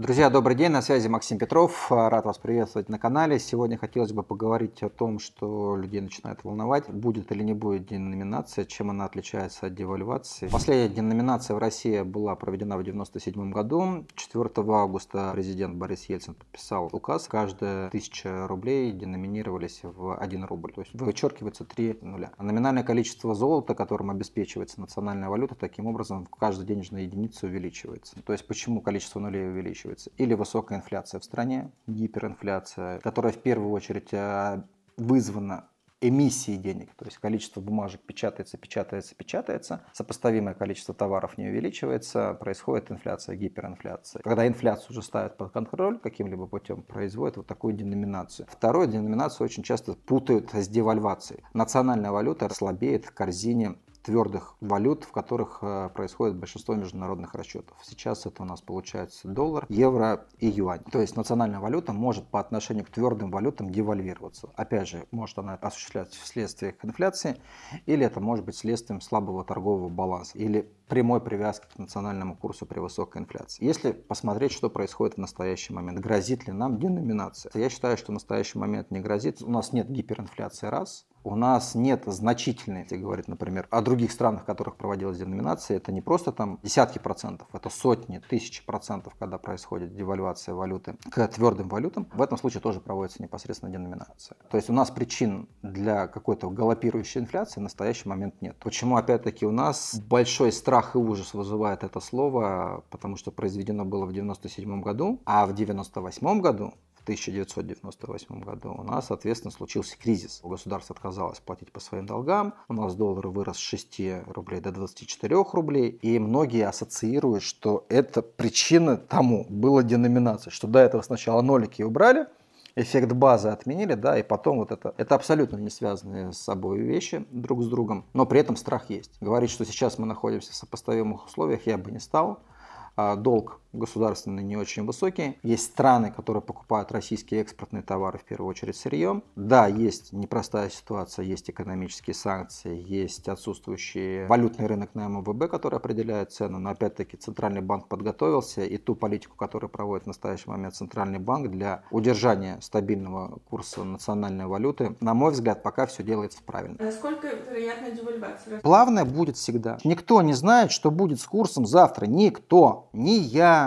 Друзья, добрый день, на связи Максим Петров, а, рад вас приветствовать на канале. Сегодня хотелось бы поговорить о том, что людей начинает волновать, будет или не будет деноминация, чем она отличается от девальвации. Последняя деноминация в России была проведена в 1997 году. 4 августа президент Борис Ельцин подписал указ, каждая тысяча рублей деноминировались в 1 рубль, то есть вычеркивается 3 нуля. А номинальное количество золота, которым обеспечивается национальная валюта, таким образом каждая денежная единица увеличивается. То есть почему количество нулей увеличивается? заканчивается. Или высокая инфляция в стране, гиперинфляция, которая в первую очередь э, вызвана эмиссии денег, то есть количество бумажек печатается, печатается, печатается, сопоставимое количество товаров не увеличивается, происходит инфляция, гиперинфляция. Когда инфляцию уже ставят под контроль каким-либо путем, производят вот такую деноминацию. Вторую деноминацию очень часто путают с девальвацией. Национальная валюта слабеет в корзине твердых валют, в которых э, происходит большинство международных расчетов. Сейчас это у нас получается доллар, евро и юань. То есть национальная валюта может по отношению к твердым валютам девальвироваться. Опять же, может она осуществляться вследствие инфляции, или это может быть следствием слабого торгового баланса, или прямой привязки к национальному курсу при высокой инфляции. Если посмотреть, что происходит в настоящий момент, грозит ли нам деноминация? Я считаю, что в настоящий момент не грозит. У нас нет гиперинфляции раз, у нас нет значительной, если говорить, например, о других странах, в которых проводилась деноминация, это не просто там десятки процентов, это сотни, тысячи процентов, когда происходит девальвация валюты к твердым валютам, в этом случае тоже проводится непосредственно деноминация. То есть у нас причин для какой-то галопирующей инфляции в настоящий момент нет. Почему, опять-таки, у нас большой страх и ужас вызывает это слово, потому что произведено было в 1997 году, а в 1998 году 1998 году у нас, соответственно, случился кризис. Государство отказалось платить по своим долгам, у нас доллар вырос с 6 рублей до 24 рублей, и многие ассоциируют, что это причина тому, была деноминация, что до этого сначала нолики убрали, эффект базы отменили, да, и потом вот это, это абсолютно не связанные с собой вещи друг с другом, но при этом страх есть. Говорить, что сейчас мы находимся в сопоставимых условиях, я бы не стал. А, долг государственные не очень высокие. Есть страны, которые покупают российские экспортные товары, в первую очередь сырьем. Да, есть непростая ситуация, есть экономические санкции, есть отсутствующий валютный рынок на МВБ, который определяет цену, но опять-таки Центральный банк подготовился и ту политику, которую проводит в настоящий момент Центральный банк для удержания стабильного курса национальной валюты, на мой взгляд, пока все делается правильно. Насколько вероятна девальвация? Плавная будет всегда. Никто не знает, что будет с курсом завтра. Никто. Ни я,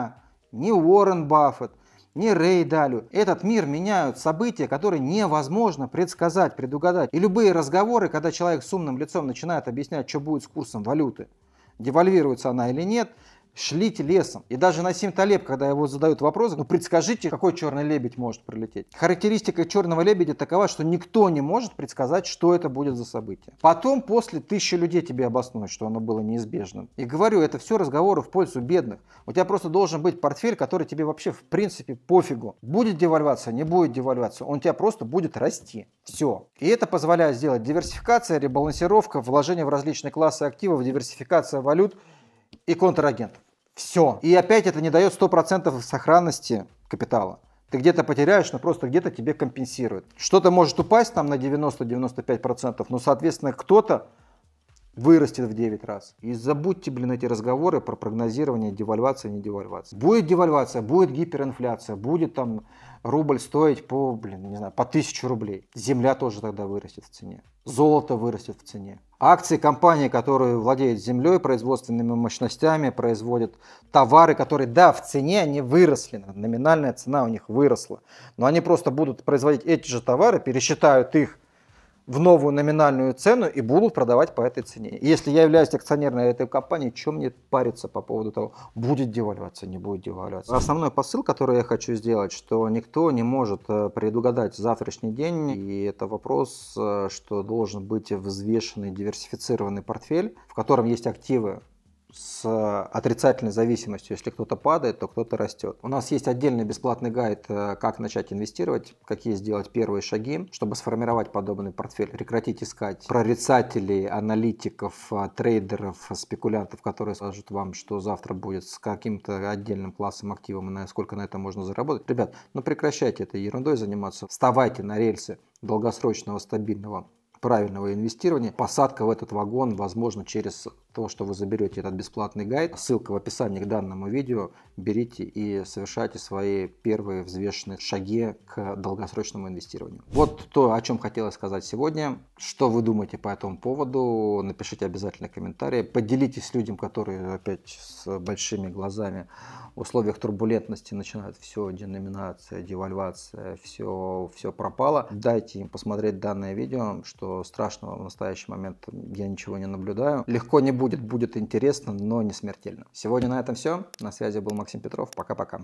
ни Уоррен Баффет, ни Рэй Далю. Этот мир меняют события, которые невозможно предсказать, предугадать. И любые разговоры, когда человек с умным лицом начинает объяснять, что будет с курсом валюты, девальвируется она или нет, шлите лесом. И даже на Талеб, когда его задают вопрос, ну предскажите, какой черный лебедь может прилететь. Характеристика черного лебедя такова, что никто не может предсказать, что это будет за событие. Потом, после тысячи людей тебе обоснуют, что оно было неизбежным. И говорю, это все разговоры в пользу бедных. У тебя просто должен быть портфель, который тебе вообще в принципе пофигу. Будет девальвация, не будет девальвация, он у тебя просто будет расти. Все. И это позволяет сделать диверсификация, ребалансировка, вложение в различные классы активов, диверсификация валют – и контрагентов. Все. И опять это не дает 100% сохранности капитала. Ты где-то потеряешь, но просто где-то тебе компенсирует. Что-то может упасть там на 90-95%, но, соответственно, кто-то вырастет в 9 раз. И забудьте, блин, эти разговоры про прогнозирование девальвации, и не девальвации. Будет девальвация, будет гиперинфляция, будет там рубль стоить по, блин, не знаю, по 1000 рублей. Земля тоже тогда вырастет в цене. Золото вырастет в цене. Акции компании, которые владеют землей, производственными мощностями, производят товары, которые, да, в цене они выросли, номинальная цена у них выросла, но они просто будут производить эти же товары, пересчитают их в новую номинальную цену и будут продавать по этой цене. И если я являюсь акционерной этой компании, чем мне париться по поводу того, будет девальвация, не будет девальвация. Основной посыл, который я хочу сделать, что никто не может э, предугадать завтрашний день, и это вопрос, э, что должен быть взвешенный, диверсифицированный портфель, в котором есть активы с отрицательной зависимостью. Если кто-то падает, то кто-то растет. У нас есть отдельный бесплатный гайд, э, как начать инвестировать, какие сделать первые шаги, чтобы сформировать подобный портфель, прекратить искать прорицателей, аналитиков, э, трейдеров, спекулянтов, которые скажут вам, что завтра будет с каким-то отдельным классом активов и насколько на этом можно заработать. Ребят, ну прекращайте этой ерундой заниматься, вставайте на рельсы долгосрочного стабильного правильного инвестирования. Посадка в этот вагон возможно через то, что вы заберете этот бесплатный гайд. Ссылка в описании к данному видео. Берите и совершайте свои первые взвешенные шаги к долгосрочному инвестированию. Вот то, о чем хотелось сказать сегодня. Что вы думаете по этому поводу? Напишите обязательно комментарии. Поделитесь с людьми, которые опять с большими глазами в условиях турбулентности начинают все деноминация, девальвация, все, все пропало. Дайте им посмотреть данное видео, что страшного в настоящий момент я ничего не наблюдаю. Легко не будет будет, будет интересно, но не смертельно. Сегодня на этом все. На связи был Максим Петров. Пока-пока.